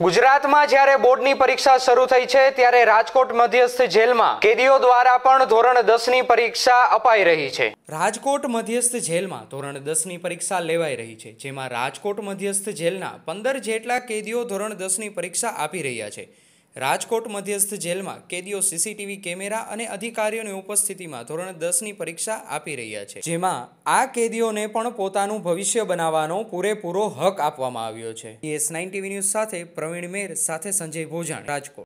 ગુજરાતમાં જ્યારે બોર્ડની પરીક્ષા શરૂ થઈ છે ત્યારે રાજકોટ મધ્યસ્થ જેલમાં કેદીઓ દ્વારા પણ ધોરણ દસની પરીક્ષા અપાઈ રહી છે રાજકોટ મધ્યસ્થ જેલમાં ધોરણ દસની પરીક્ષા લેવાઈ રહી છે જેમાં રાજકોટ મધ્યસ્થ જેલના પંદર જેટલા કેદીઓ ધોરણ દસની પરીક્ષા આપી રહ્યા છે રાજકોટ મધ્યસ્થ જેલમાં કેદીઓ સીસીટીવી કેમેરા અને અધિકારીઓની ઉપસ્થિતિમાં ધોરણ દસની પરીક્ષા આપી રહ્યા છે જેમાં આ કેદીઓને પણ પોતાનું ભવિષ્ય બનાવવાનો પૂરેપૂરો હક આપવામાં આવ્યો છે એસ નાઇન ટીવી ન્યૂઝ સાથે પ્રવીણ મેર સાથે સંજય ભોજાણ રાજકોટ